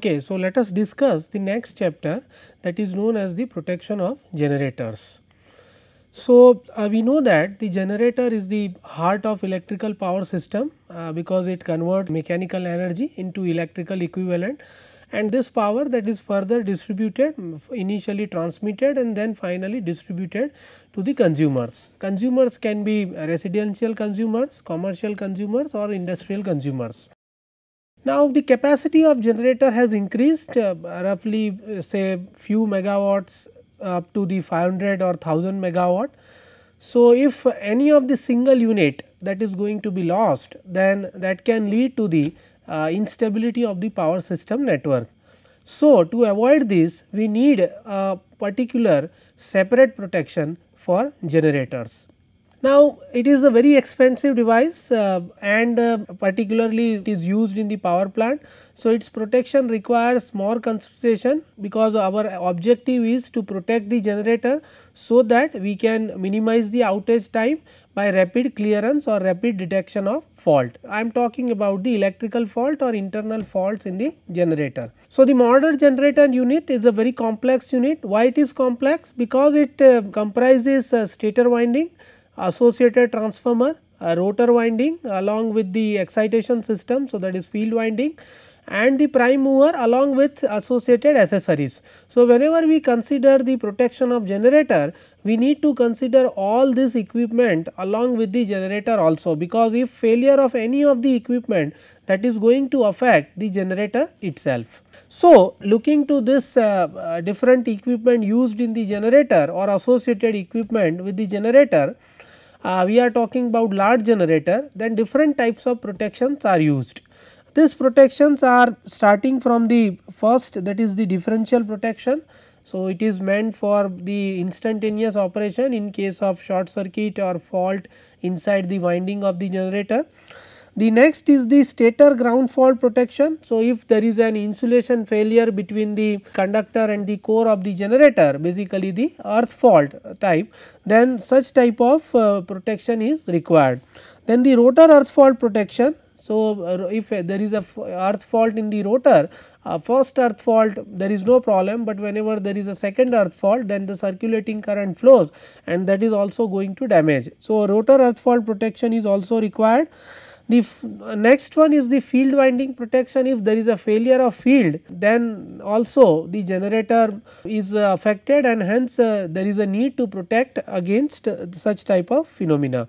Okay, so, let us discuss the next chapter that is known as the protection of generators. So, uh, we know that the generator is the heart of electrical power system uh, because it converts mechanical energy into electrical equivalent and this power that is further distributed mm, initially transmitted and then finally distributed to the consumers. Consumers can be residential consumers, commercial consumers or industrial consumers. Now, the capacity of generator has increased uh, roughly uh, say few megawatts up to the 500 or 1000 megawatt. So, if any of the single unit that is going to be lost then that can lead to the uh, instability of the power system network. So, to avoid this we need a particular separate protection for generators. Now, it is a very expensive device uh, and uh, particularly it is used in the power plant. So, its protection requires more consideration because our objective is to protect the generator so that we can minimize the outage time by rapid clearance or rapid detection of fault. I am talking about the electrical fault or internal faults in the generator. So, the modern generator unit is a very complex unit. Why it is complex? Because it uh, comprises uh, stator winding associated transformer, rotor winding along with the excitation system. So, that is field winding and the prime mover along with associated accessories. So, whenever we consider the protection of generator, we need to consider all this equipment along with the generator also because if failure of any of the equipment that is going to affect the generator itself. So, looking to this uh, uh different equipment used in the generator or associated equipment with the generator, uh, we are talking about large generator, then different types of protections are used. These protections are starting from the first that is the differential protection. So, it is meant for the instantaneous operation in case of short circuit or fault inside the winding of the generator. The next is the stator ground fault protection. So, if there is an insulation failure between the conductor and the core of the generator basically the earth fault type then such type of uh, protection is required. Then the rotor earth fault protection. So, uh, if uh, there is a earth fault in the rotor uh, first earth fault there is no problem, but whenever there is a second earth fault then the circulating current flows and that is also going to damage. So, rotor earth fault protection is also required. The next one is the field winding protection. If there is a failure of field, then also the generator is uh, affected and hence uh, there is a need to protect against uh, such type of phenomena.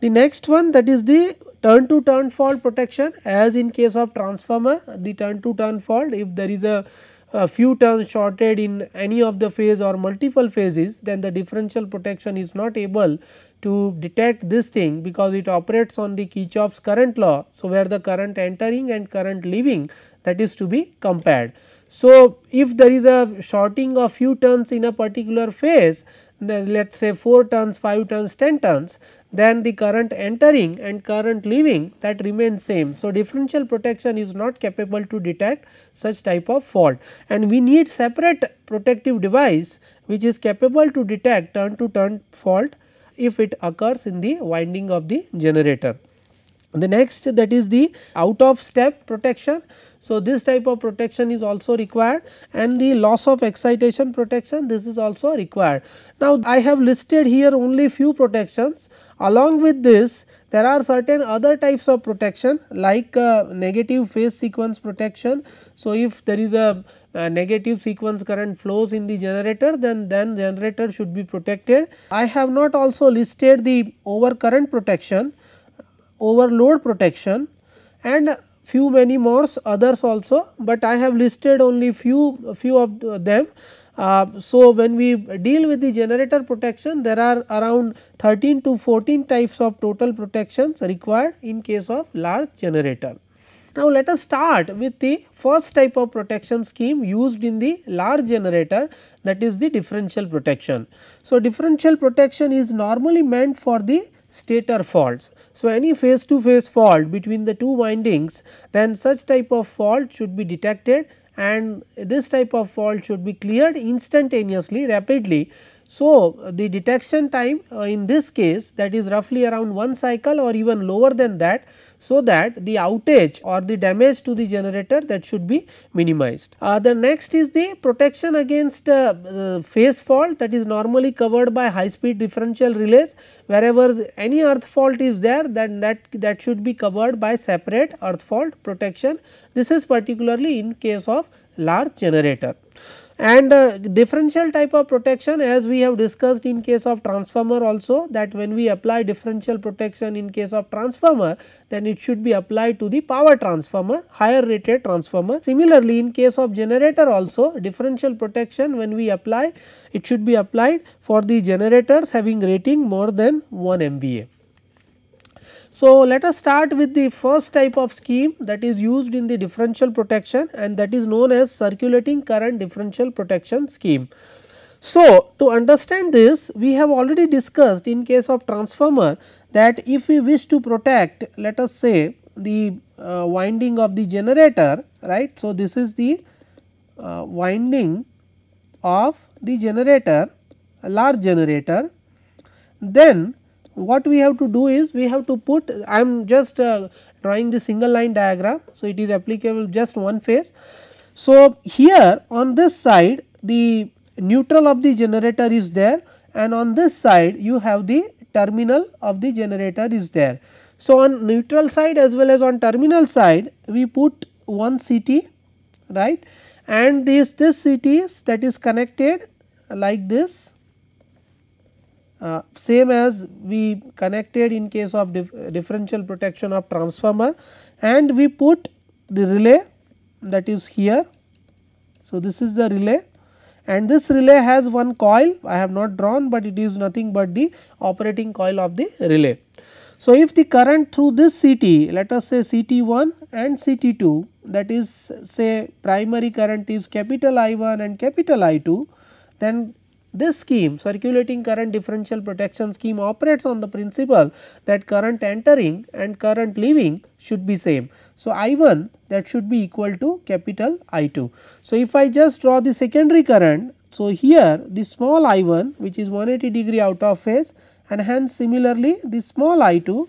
The next one that is the turn to turn fault protection as in case of transformer the turn to turn fault if there is a, a few turns shorted in any of the phase or multiple phases then the differential protection is not able to detect this thing because it operates on the Kirchhoff's current law. So, where the current entering and current leaving that is to be compared. So, if there is a shorting of few turns in a particular phase let us say 4 turns, 5 turns, 10 turns then the current entering and current leaving that remains same. So, differential protection is not capable to detect such type of fault and we need separate protective device which is capable to detect turn to turn fault if it occurs in the winding of the generator. The next that is the out of step protection. So, this type of protection is also required and the loss of excitation protection this is also required. Now, I have listed here only few protections along with this there are certain other types of protection like uh, negative phase sequence protection. So, if there is a, a uh, negative sequence current flows in the generator then then generator should be protected. I have not also listed the overcurrent protection overload protection and few many more others also, but I have listed only few few of them. Uh, so, when we deal with the generator protection there are around 13 to 14 types of total protections required in case of large generator. Now, let us start with the first type of protection scheme used in the large generator that is the differential protection. So, differential protection is normally meant for the stator faults so, any phase to phase fault between the two windings then such type of fault should be detected and this type of fault should be cleared instantaneously rapidly so, uh, the detection time uh, in this case that is roughly around 1 cycle or even lower than that. So, that the outage or the damage to the generator that should be minimized. Uh, the next is the protection against uh, uh, phase fault that is normally covered by high speed differential relays wherever any earth fault is there then that, that should be covered by separate earth fault protection. This is particularly in case of large generator. And uh, differential type of protection as we have discussed in case of transformer also that when we apply differential protection in case of transformer then it should be applied to the power transformer higher rated transformer. Similarly, in case of generator also differential protection when we apply it should be applied for the generators having rating more than 1 MVA. So, let us start with the first type of scheme that is used in the differential protection and that is known as circulating current differential protection scheme. So, to understand this we have already discussed in case of transformer that if we wish to protect let us say the uh, winding of the generator right. So, this is the uh, winding of the generator a large generator then what we have to do is we have to put I am just uh, drawing the single line diagram. So, it is applicable just one phase. So, here on this side the neutral of the generator is there and on this side you have the terminal of the generator is there. So, on neutral side as well as on terminal side we put one CT right and this this CT that is connected like this uh, same as we connected in case of dif differential protection of transformer and we put the relay that is here. So, this is the relay and this relay has one coil I have not drawn, but it is nothing but the operating coil of the relay. So, if the current through this CT let us say CT1 and CT2 that is say primary current is capital I1 and capital I2 then this scheme circulating current differential protection scheme operates on the principle that current entering and current leaving should be same. So, I 1 that should be equal to capital I 2. So, if I just draw the secondary current, so here the small I 1 which is 180 degree out of phase and hence similarly the small I 2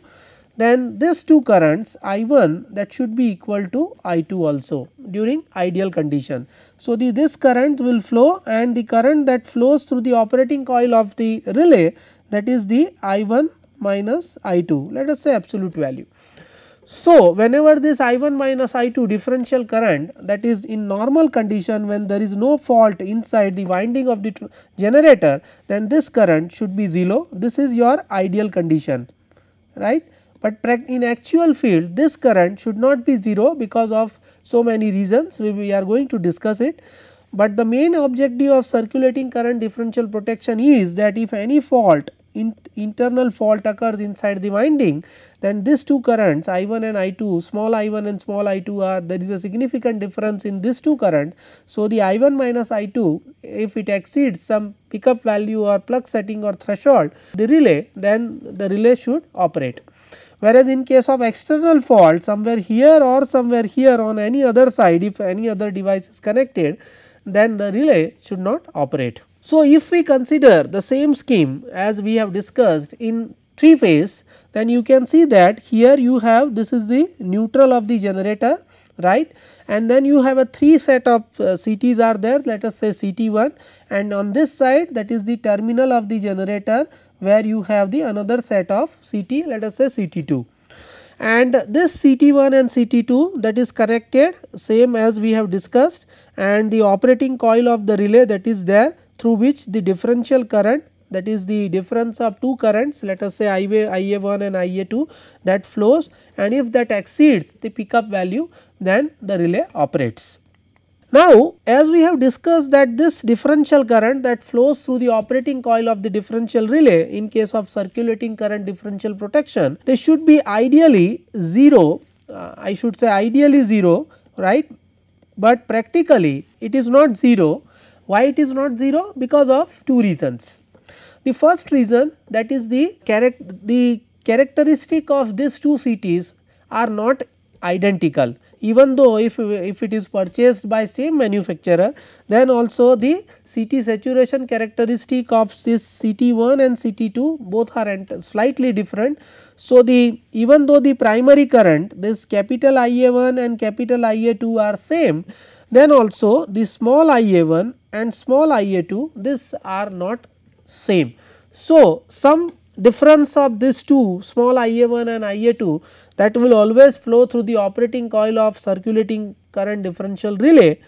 then these two currents I1 that should be equal to I2 also during ideal condition. So, the, this current will flow and the current that flows through the operating coil of the relay that is the I1 minus I2 let us say absolute value. So, whenever this I1 minus I2 differential current that is in normal condition when there is no fault inside the winding of the generator then this current should be 0 this is your ideal condition right but in actual field this current should not be 0 because of so many reasons we are going to discuss it. But the main objective of circulating current differential protection is that if any fault in internal fault occurs inside the winding then these two currents I1 and I2 small I1 and small I2 are there is a significant difference in these two currents. So, the I1 minus I2 if it exceeds some pickup value or plug setting or threshold the relay then the relay should operate. Whereas, in case of external fault somewhere here or somewhere here on any other side if any other device is connected then the relay should not operate. So, if we consider the same scheme as we have discussed in 3 phase then you can see that here you have this is the neutral of the generator right and then you have a 3 set of uh, CTs are there let us say CT1 and on this side that is the terminal of the generator where you have the another set of CT let us say CT2 and this CT1 and CT2 that is connected same as we have discussed and the operating coil of the relay that is there through which the differential current that is the difference of two currents let us say Ia, Ia1 and Ia2 that flows and if that exceeds the pickup value then the relay operates. Now, as we have discussed that this differential current that flows through the operating coil of the differential relay in case of circulating current differential protection, they should be ideally 0, uh, I should say ideally 0, right, but practically it is not 0. Why it is not 0? Because of two reasons. The first reason that is the, the characteristic of these two CTs are not identical even though if, if it is purchased by same manufacturer then also the CT saturation characteristic of this CT1 and CT2 both are slightly different. So, the even though the primary current this capital Ia1 and capital Ia2 are same then also the small Ia1 and small Ia2 this are not same. So, some difference of these two small Ia1 and Ia2 that will always flow through the operating coil of circulating current differential relay.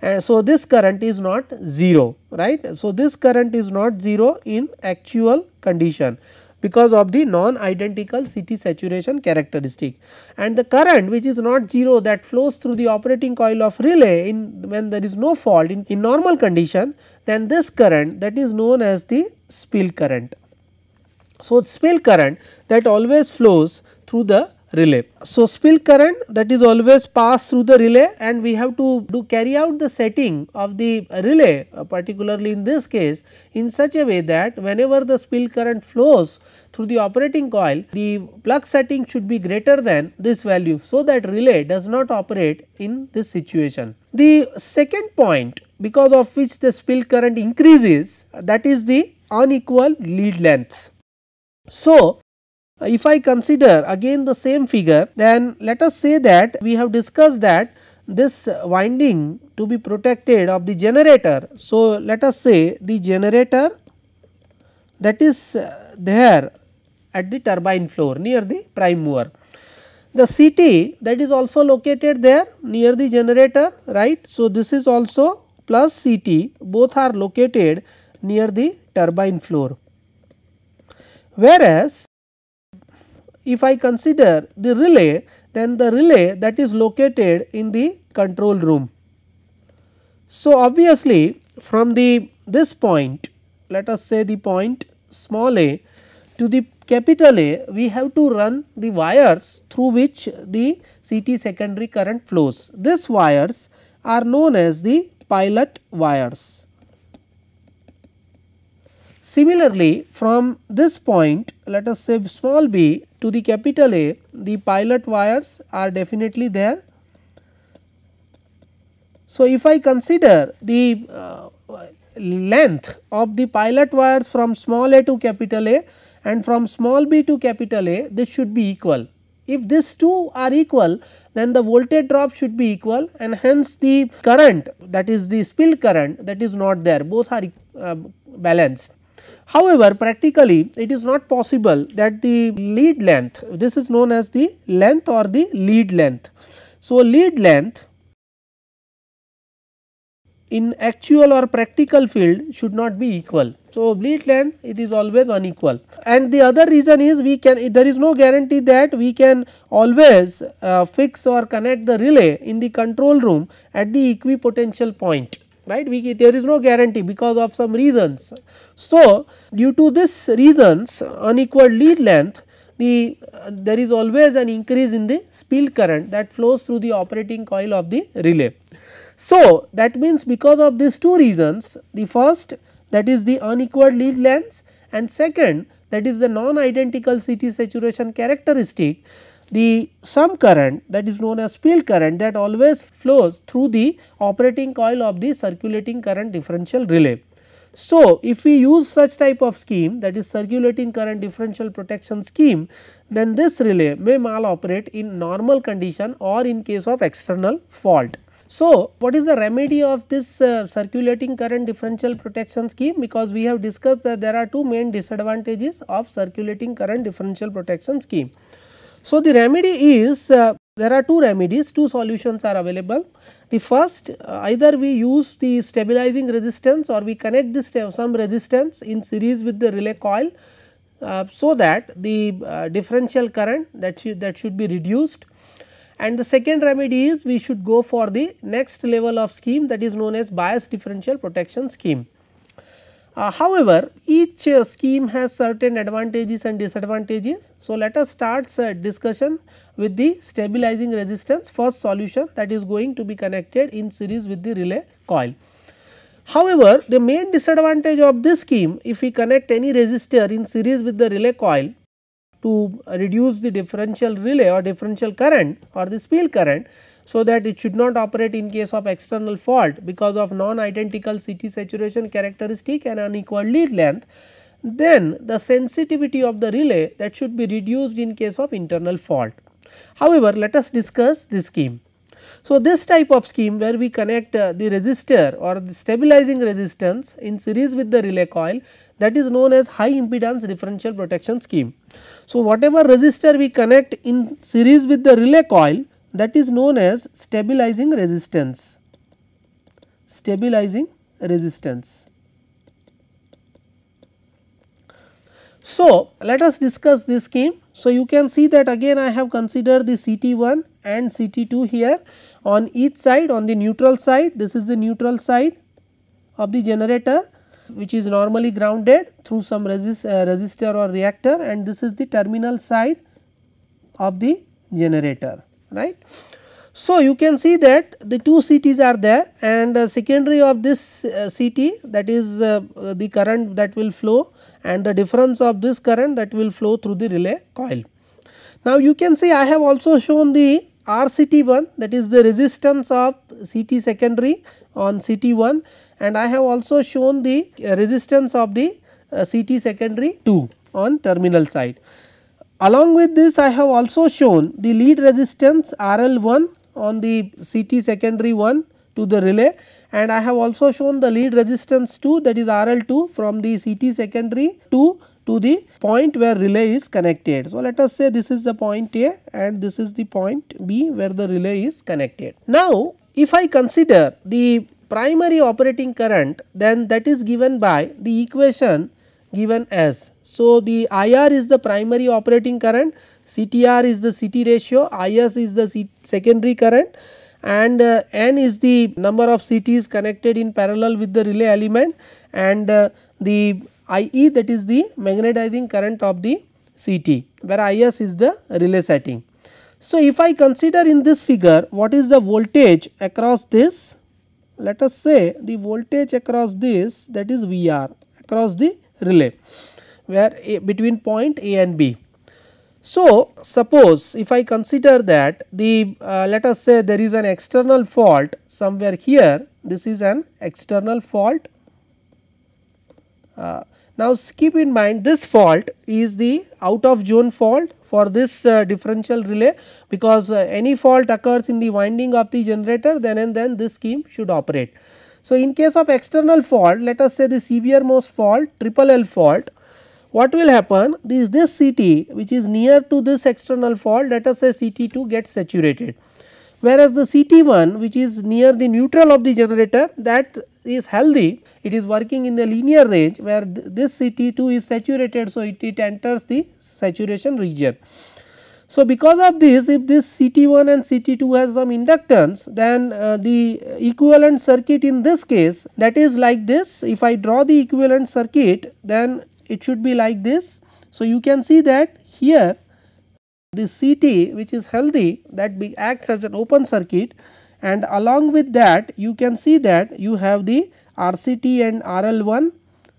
And so, this current is not 0 right. So, this current is not 0 in actual condition because of the non-identical CT saturation characteristic. And the current which is not 0 that flows through the operating coil of relay in when there is no fault in, in normal condition then this current that is known as the spill current. So, spill current that always flows through the relay. So, spill current that is always passed through the relay and we have to do carry out the setting of the relay uh, particularly in this case in such a way that whenever the spill current flows through the operating coil the plug setting should be greater than this value. So, that relay does not operate in this situation. The second point because of which the spill current increases that is the unequal lead lengths. So, if I consider again the same figure then let us say that we have discussed that this winding to be protected of the generator. So, let us say the generator that is uh, there at the turbine floor near the prime mover. The CT that is also located there near the generator right. So, this is also plus CT both are located near the turbine floor. Whereas, if I consider the relay, then the relay that is located in the control room. So, obviously, from the this point, let us say the point small a to the capital A, we have to run the wires through which the CT secondary current flows. These wires are known as the pilot wires. Similarly, from this point let us say small b to the capital A the pilot wires are definitely there. So, if I consider the uh, length of the pilot wires from small a to capital A and from small b to capital A this should be equal. If these two are equal then the voltage drop should be equal and hence the current that is the spill current that is not there both are uh, balanced. However, practically it is not possible that the lead length, this is known as the length or the lead length. So, lead length in actual or practical field should not be equal. So, lead length it is always unequal and the other reason is we can there is no guarantee that we can always uh, fix or connect the relay in the control room at the equipotential point right we there is no guarantee because of some reasons. So, due to this reasons unequal lead length the uh, there is always an increase in the spill current that flows through the operating coil of the relay. So, that means because of these two reasons the first that is the unequal lead length and second that is the non identical CT saturation characteristic the sum current that is known as field current that always flows through the operating coil of the circulating current differential relay. So, if we use such type of scheme that is circulating current differential protection scheme, then this relay may maloperate in normal condition or in case of external fault. So, what is the remedy of this uh, circulating current differential protection scheme? Because we have discussed that there are two main disadvantages of circulating current differential protection scheme. So, the remedy is uh, there are two remedies, two solutions are available. The first uh, either we use the stabilizing resistance or we connect this uh, some resistance in series with the relay coil uh, so that the uh, differential current that that should be reduced. And the second remedy is we should go for the next level of scheme that is known as bias differential protection scheme. Uh, however, each uh, scheme has certain advantages and disadvantages. So, let us start uh, discussion with the stabilizing resistance first solution that is going to be connected in series with the relay coil. However, the main disadvantage of this scheme if we connect any resistor in series with the relay coil to reduce the differential relay or differential current or the spill current. So, that it should not operate in case of external fault because of non-identical CT saturation characteristic and unequal lead length. Then the sensitivity of the relay that should be reduced in case of internal fault. However, let us discuss this scheme. So, this type of scheme where we connect uh, the resistor or the stabilizing resistance in series with the relay coil that is known as high impedance differential protection scheme. So, whatever resistor we connect in series with the relay coil that is known as stabilizing resistance, stabilizing resistance. So, let us discuss this scheme so you can see that again I have considered the CT1 and CT2 here on each side on the neutral side this is the neutral side of the generator which is normally grounded through some resist, uh, resistor or reactor and this is the terminal side of the generator right. So, you can see that the two CTs are there and the secondary of this uh, CT that is uh, uh, the current that will flow and the difference of this current that will flow through the relay coil. Now, you can see I have also shown the RCT1 that is the resistance of CT secondary on CT1 and I have also shown the uh, resistance of the uh, CT secondary 2 on terminal side. Along with this I have also shown the lead resistance RL1 on the CT secondary 1 to the relay and I have also shown the lead resistance 2 that is RL2 from the CT secondary 2 to the point where relay is connected. So, let us say this is the point A and this is the point B where the relay is connected. Now, if I consider the primary operating current then that is given by the equation given as. So, the IR is the primary operating current. CTR is the CT ratio, IS is the C secondary current and uh, N is the number of CTs connected in parallel with the relay element and uh, the IE that is the magnetizing current of the CT where IS is the relay setting. So, if I consider in this figure what is the voltage across this let us say the voltage across this that is VR across the relay where a, between point A and B. So, suppose if I consider that the uh, let us say there is an external fault somewhere here this is an external fault. Uh, now, keep in mind this fault is the out of zone fault for this uh, differential relay because uh, any fault occurs in the winding of the generator then and then this scheme should operate. So, in case of external fault let us say the severe most fault triple L fault what will happen is this CT which is near to this external fault let us say CT2 gets saturated. Whereas the CT1 which is near the neutral of the generator that is healthy it is working in the linear range where th this CT2 is saturated so it, it enters the saturation region. So, because of this if this CT1 and CT2 has some inductance then uh, the equivalent circuit in this case that is like this if I draw the equivalent circuit then it should be like this. So, you can see that here this CT which is healthy that acts as an open circuit and along with that you can see that you have the RCT and RL1.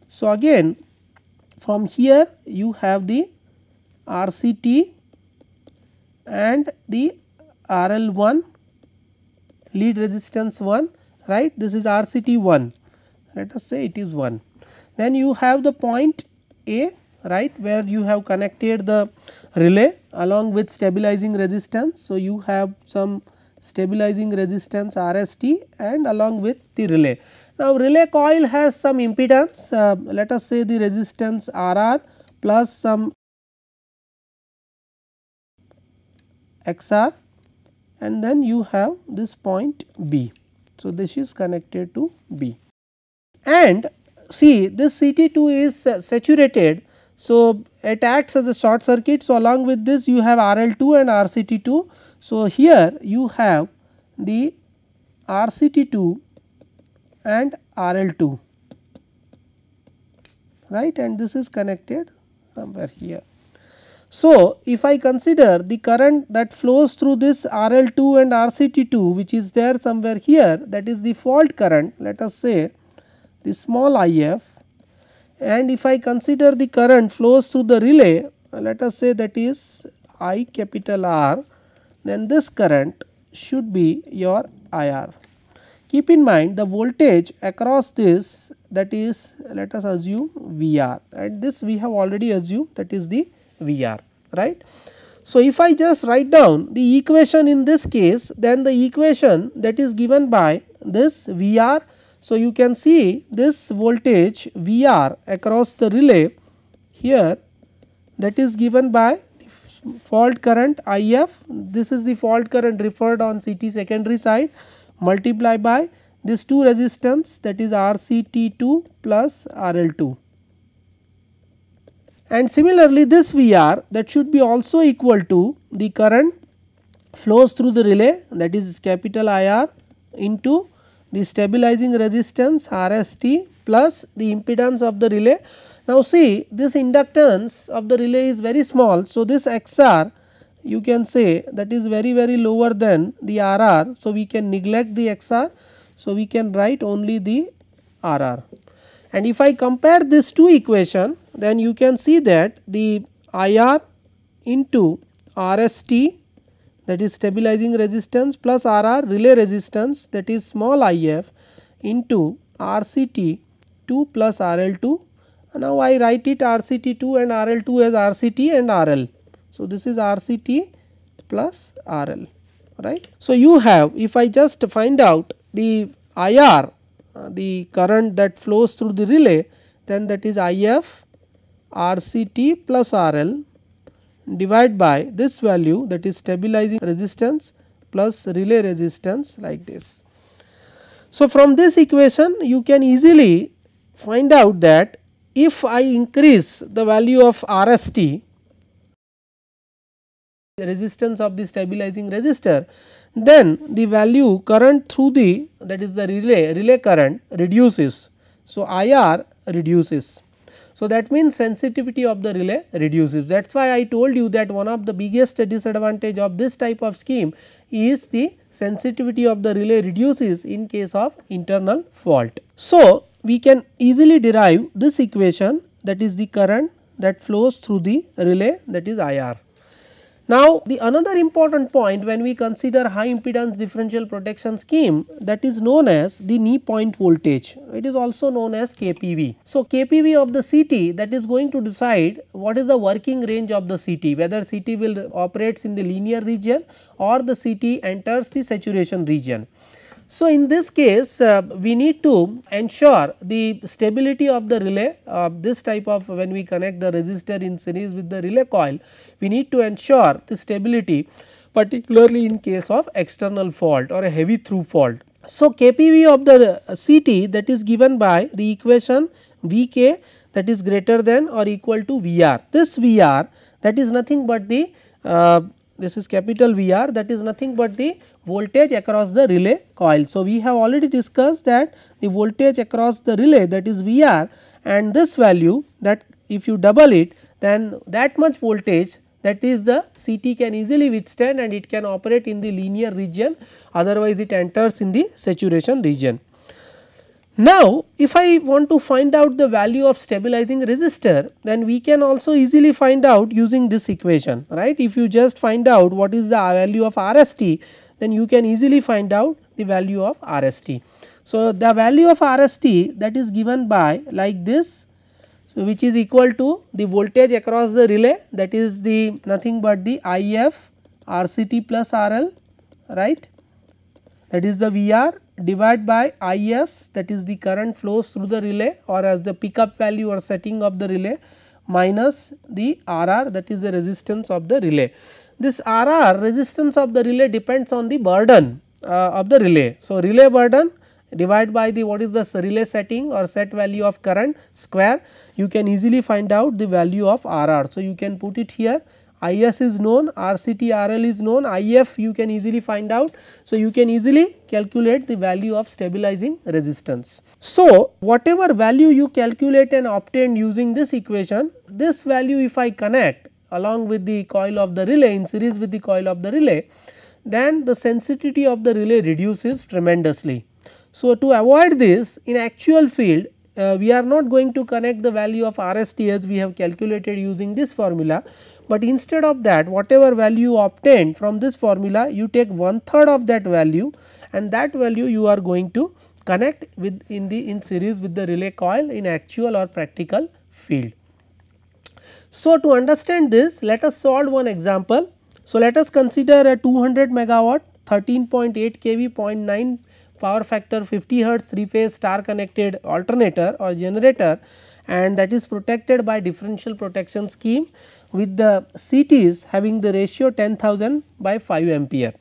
So, again from here you have the RCT and the RL1 lead resistance 1 right this is RCT 1 let us say it is 1. Then you have the point a right where you have connected the relay along with stabilizing resistance. So, you have some stabilizing resistance RST and along with the relay. Now, relay coil has some impedance uh, let us say the resistance RR plus some XR and then you have this point B. So, this is connected to B and see this CT2 is saturated. So, it acts as a short circuit. So, along with this you have RL2 and RCT2. So, here you have the RCT2 and RL2 right and this is connected somewhere here. So, if I consider the current that flows through this RL2 and RCT2 which is there somewhere here that is the fault current let us say the small if and if I consider the current flows through the relay let us say that is I capital R then this current should be your IR. Keep in mind the voltage across this that is let us assume VR and this we have already assumed that is the VR right. So, if I just write down the equation in this case then the equation that is given by this VR so, you can see this voltage VR across the relay here that is given by fault current IF this is the fault current referred on CT secondary side multiplied by this two resistance that is RCT2 plus RL2. And similarly this VR that should be also equal to the current flows through the relay that is capital IR into the stabilizing resistance RST plus the impedance of the relay. Now see this inductance of the relay is very small. So this XR you can say that is very very lower than the RR. So we can neglect the XR. So we can write only the RR. And if I compare these two equation then you can see that the IR into RST that is stabilizing resistance plus RR relay resistance that is small IF into RCT 2 plus RL2 now I write it RCT2 and RL2 as RCT and RL. So, this is RCT plus RL right. So, you have if I just find out the IR uh, the current that flows through the relay then that is IF RCT plus RL divide by this value that is stabilizing resistance plus relay resistance like this. So, from this equation you can easily find out that if I increase the value of RST resistance of the stabilizing resistor then the value current through the that is the relay relay current reduces. So, IR reduces. So, that means sensitivity of the relay reduces that is why I told you that one of the biggest disadvantage of this type of scheme is the sensitivity of the relay reduces in case of internal fault. So, we can easily derive this equation that is the current that flows through the relay that is IR. Now, the another important point when we consider high impedance differential protection scheme that is known as the knee point voltage. It is also known as KPV. So, KPV of the CT that is going to decide what is the working range of the CT whether CT will operates in the linear region or the CT enters the saturation region. So, in this case uh, we need to ensure the stability of the relay uh, this type of when we connect the resistor in series with the relay coil we need to ensure the stability particularly in case of external fault or a heavy through fault. So, KPV of the uh, CT that is given by the equation Vk that is greater than or equal to Vr. This Vr that is nothing but the uh, this is capital VR that is nothing but the voltage across the relay coil. So, we have already discussed that the voltage across the relay that is VR and this value that if you double it then that much voltage that is the CT can easily withstand and it can operate in the linear region otherwise it enters in the saturation region. Now, if I want to find out the value of stabilizing resistor, then we can also easily find out using this equation, right. If you just find out what is the value of RST, then you can easily find out the value of RST. So, the value of RST that is given by like this, so which is equal to the voltage across the relay that is the nothing but the IF RCT plus RL, right, that is the VR divide by Is that is the current flows through the relay or as the pickup value or setting of the relay minus the RR that is the resistance of the relay. This RR resistance of the relay depends on the burden uh, of the relay. So, relay burden divide by the what is the relay setting or set value of current square you can easily find out the value of RR. So, you can put it here IS is known, RCTRL is known, IF you can easily find out. So, you can easily calculate the value of stabilizing resistance. So, whatever value you calculate and obtain using this equation, this value if I connect along with the coil of the relay in series with the coil of the relay, then the sensitivity of the relay reduces tremendously. So, to avoid this in actual field uh, we are not going to connect the value of RST as we have calculated using this formula, but instead of that whatever value obtained from this formula you take one third of that value and that value you are going to connect with in the in series with the relay coil in actual or practical field. So, to understand this let us solve one example. So, let us consider a 200 megawatt 13.8 kV 0.9 power factor 50 hertz 3 phase star connected alternator or generator and that is protected by differential protection scheme with the CTs having the ratio 10000 by 5 ampere.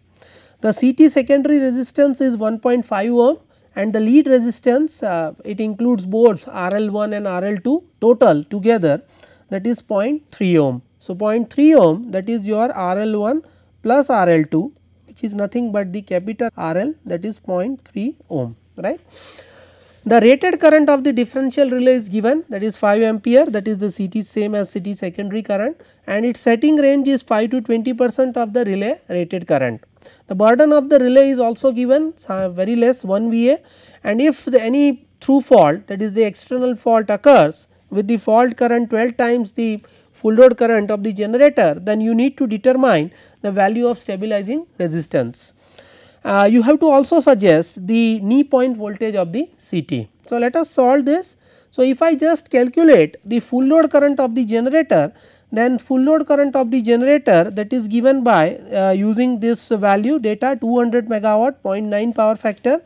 The CT secondary resistance is 1.5 ohm and the lead resistance uh, it includes both RL1 and RL2 total together that is 0.3 ohm. So, 0.3 ohm that is your RL1 plus RL2 which is nothing but the capital RL that is 0.3 ohm right. The rated current of the differential relay is given that is 5 ampere that is the CT same as CT secondary current and its setting range is 5 to 20 percent of the relay rated current. The burden of the relay is also given very less 1 VA and if the any through fault that is the external fault occurs with the fault current 12 times the full load current of the generator then you need to determine the value of stabilizing resistance. Uh, you have to also suggest the knee point voltage of the CT. So, let us solve this. So, if I just calculate the full load current of the generator then full load current of the generator that is given by uh, using this value data 200 megawatt 0.9 power factor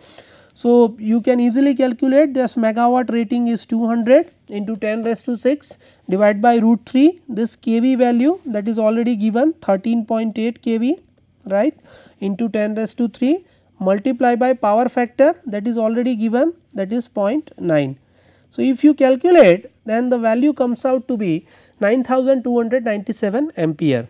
so, you can easily calculate this megawatt rating is 200 into 10 raised to 6 divided by root 3 this kV value that is already given 13.8 kV right into 10 raised to 3 multiply by power factor that is already given that is 0.9. So, if you calculate then the value comes out to be 9297 ampere.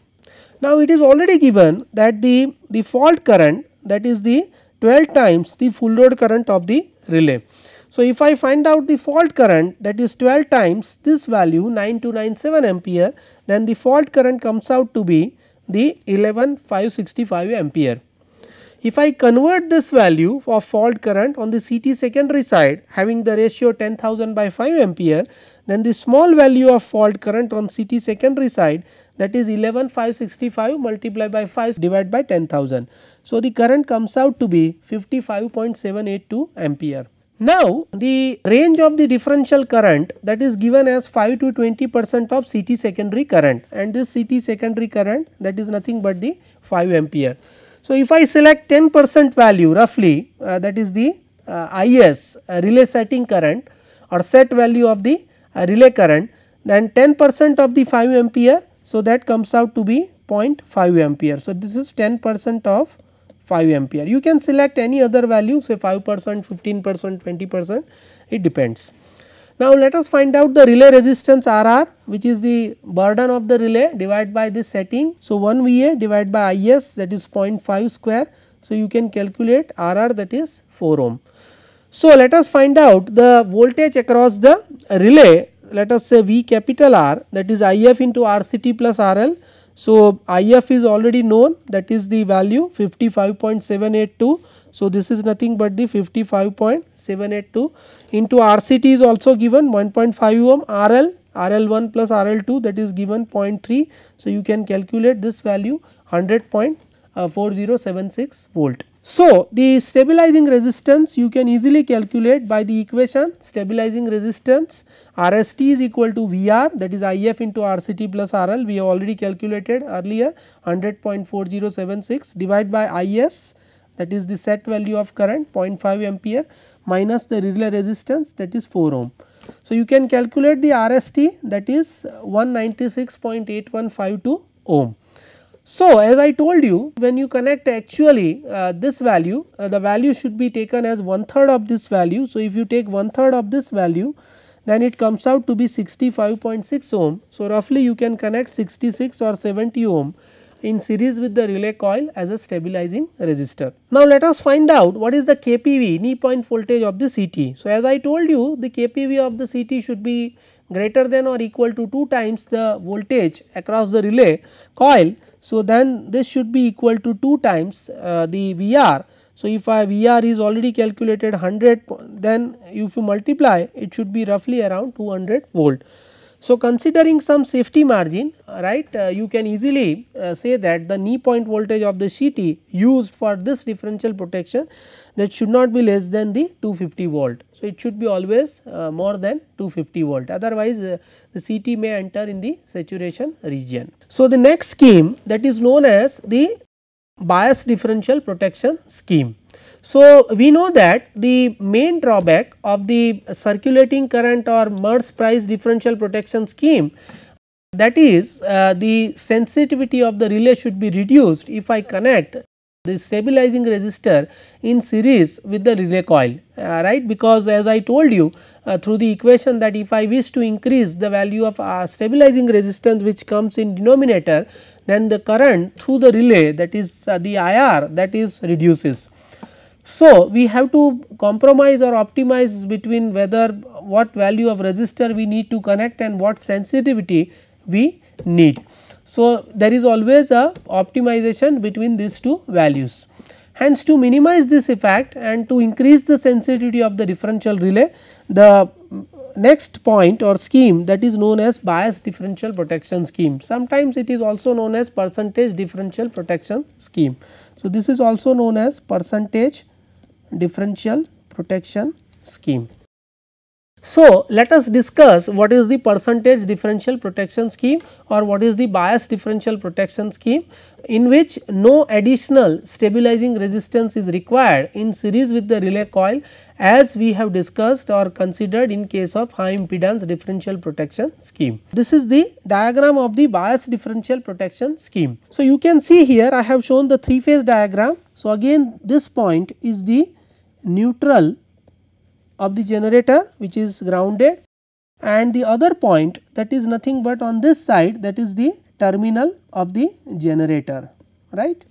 Now, it is already given that the default current that is the 12 times the full load current of the relay. So, if I find out the fault current that is 12 times this value 9297 ampere then the fault current comes out to be the 11565 ampere. If I convert this value of fault current on the CT secondary side having the ratio 10,000 by 5 ampere, then the small value of fault current on CT secondary side that is 11,565 multiplied by 5 divided by 10,000. So, the current comes out to be 55.782 ampere. Now, the range of the differential current that is given as 5 to 20 percent of CT secondary current and this CT secondary current that is nothing but the 5 ampere. So, if I select 10 percent value roughly uh, that is the uh, IS uh, relay setting current or set value of the uh, relay current then 10 percent of the 5 ampere. So, that comes out to be 0.5 ampere. So, this is 10 percent of 5 ampere. You can select any other value say 5 percent, 15 percent, 20 percent it depends. Now, let us find out the relay resistance RR which is the burden of the relay divided by this setting. So, 1 VA divided by IS that is 0.5 square. So, you can calculate RR that is 4 ohm. So, let us find out the voltage across the relay let us say V capital R that is IF into RCT plus RL. So, IF is already known that is the value 55.782. So, this is nothing but the 55.782 into RCT is also given 1.5 ohm RL RL1 plus RL2 that is given 0.3. So, you can calculate this value 100.4076 uh, volt. So, the stabilizing resistance you can easily calculate by the equation stabilizing resistance RST is equal to VR that is IF into RCT plus RL we have already calculated earlier 100.4076 divided by IS that is the set value of current 0.5 ampere minus the relay resistance that is 4 ohm. So, you can calculate the RST that is 196.8152 ohm. So, as I told you when you connect actually uh, this value uh, the value should be taken as one third of this value. So, if you take one third of this value then it comes out to be 65.6 ohm. So, roughly you can connect 66 or 70 ohm in series with the relay coil as a stabilizing resistor. Now, let us find out what is the KPV knee point voltage of the CT. So, as I told you the KPV of the CT should be greater than or equal to 2 times the voltage across the relay coil. So, then this should be equal to 2 times uh, the VR. So, if I VR is already calculated 100 then if you multiply it should be roughly around 200 volt. So, considering some safety margin right uh, you can easily uh, say that the knee point voltage of the CT used for this differential protection that should not be less than the 250 volt. So, it should be always uh, more than 250 volt otherwise uh, the CT may enter in the saturation region. So, the next scheme that is known as the bias differential protection scheme. So, we know that the main drawback of the circulating current or MERS price differential protection scheme that is uh, the sensitivity of the relay should be reduced if I connect the stabilizing resistor in series with the relay coil uh, right because as I told you uh, through the equation that if I wish to increase the value of uh, stabilizing resistance which comes in denominator then the current through the relay that is uh, the IR that is reduces. So, we have to compromise or optimize between whether what value of resistor we need to connect and what sensitivity we need. So, there is always a optimization between these two values. Hence, to minimize this effect and to increase the sensitivity of the differential relay, the next point or scheme that is known as bias differential protection scheme. Sometimes it is also known as percentage differential protection scheme. So, this is also known as percentage differential protection scheme. So, let us discuss what is the percentage differential protection scheme or what is the bias differential protection scheme in which no additional stabilizing resistance is required in series with the relay coil as we have discussed or considered in case of high impedance differential protection scheme. This is the diagram of the bias differential protection scheme. So, you can see here I have shown the three phase diagram. So, again this point is the neutral of the generator which is grounded and the other point that is nothing but on this side that is the terminal of the generator right.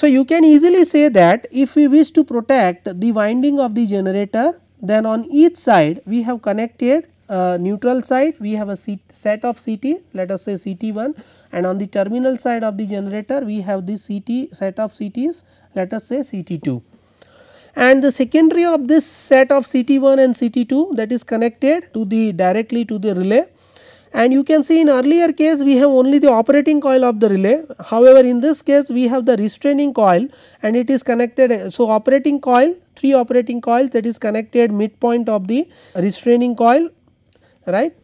So, you can easily say that if we wish to protect the winding of the generator then on each side we have connected a neutral side we have a set of CT let us say CT1 and on the terminal side of the generator we have the CT set of CTs let us say CT2 and the secondary of this set of CT1 and CT2 that is connected to the directly to the relay and you can see in earlier case we have only the operating coil of the relay however in this case we have the restraining coil and it is connected so operating coil three operating coils that is connected midpoint of the restraining coil right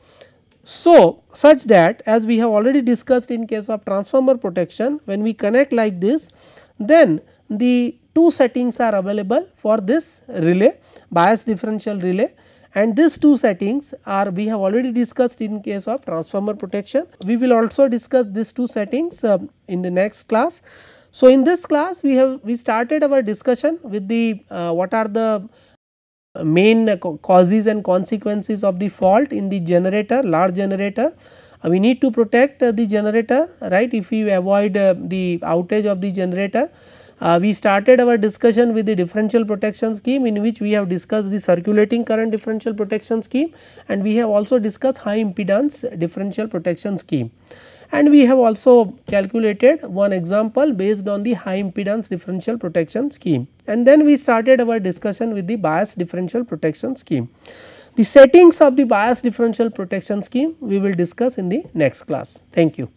so such that as we have already discussed in case of transformer protection when we connect like this then the two settings are available for this relay bias differential relay and these two settings are we have already discussed in case of transformer protection. We will also discuss these two settings uh, in the next class. So, in this class we have we started our discussion with the uh, what are the main causes and consequences of the fault in the generator large generator. Uh, we need to protect uh, the generator right if we avoid uh, the outage of the generator uh, we started our discussion with the differential protection scheme in which we have discussed the circulating current differential protection scheme and we have also discussed high impedance differential protection scheme. And we have also calculated one example based on the high impedance differential protection scheme and then we started our discussion with the bias differential protection scheme. The settings of the bias differential protection scheme we will discuss in the next class. Thank you.